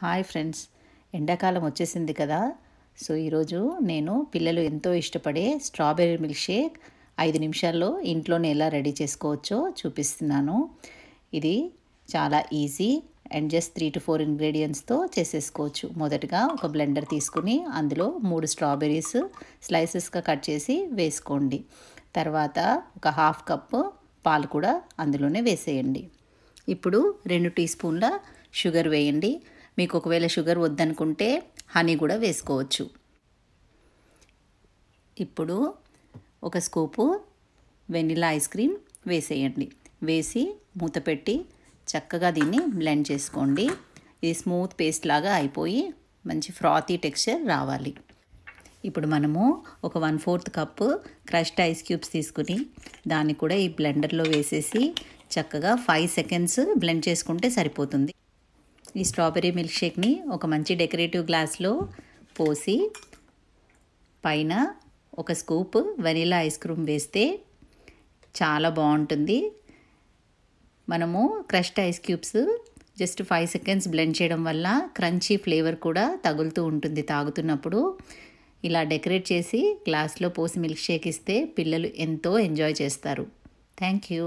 hi friends ఎండాకాలం వచ్చేసింది కదా సో ఈరోజు నేను పిల్లలు ఎంతో ఇష్టపడే స్ట్రాబెర్రీ మిల్క్ షేక్ ఐదు నిమిషాల్లో ఇంట్లోనే ఎలా రెడీ చేసుకోవచ్చో చూపిస్తున్నాను ఇది చాలా easy and just three to four ఇంగ్రీడియంట్స్తో చేసేసుకోవచ్చు మొదటగా ఒక బ్లెండర్ తీసుకుని అందులో మూడు స్ట్రాబెర్రీస్ స్లైసెస్గా కట్ చేసి వేసుకోండి తర్వాత ఒక హాఫ్ కప్పు పాలు కూడా అందులోనే వేసేయండి ఇప్పుడు రెండు టీ స్పూన్ల షుగర్ వేయండి మీకు ఒకవేళ షుగర్ వద్దనుకుంటే హనీ కూడా వేసుకోవచ్చు ఇప్పుడు ఒక స్కూపు వెనిలా ఐస్ క్రీమ్ వేసేయండి వేసి మూత పెట్టి చక్కగా దీన్ని బ్లెండ్ చేసుకోండి ఇది స్మూత్ పేస్ట్ లాగా అయిపోయి మంచి ఫ్రాతీ టెక్స్చర్ రావాలి ఇప్పుడు మనము ఒక one fourth cup crushed ice cubes తీసుకుని దాన్ని కూడా ఈ బ్లెండర్లో వేసేసి చక్కగా ఫైవ్ సెకండ్స్ బ్లెండ్ చేసుకుంటే సరిపోతుంది ఈ స్ట్రాబెరీ మిల్క్ షేక్ని ఒక మంచి డెకరేటివ్ గ్లాస్లో పోసి పైన ఒక స్కూప్ వెనీలా ఐస్ క్రీమ్ వేస్తే చాలా బాగుంటుంది మనము crushed ice cubes just five seconds blend చేయడం వల్ల క్రంచీ ఫ్లేవర్ కూడా తగులుతూ ఉంటుంది తాగుతున్నప్పుడు ఇలా డెకరేట్ చేసి గ్లాస్లో పోసి మిల్క్ షేక్ ఇస్తే పిల్లలు ఎంతో ఎంజాయ్ చేస్తారు థ్యాంక్ యూ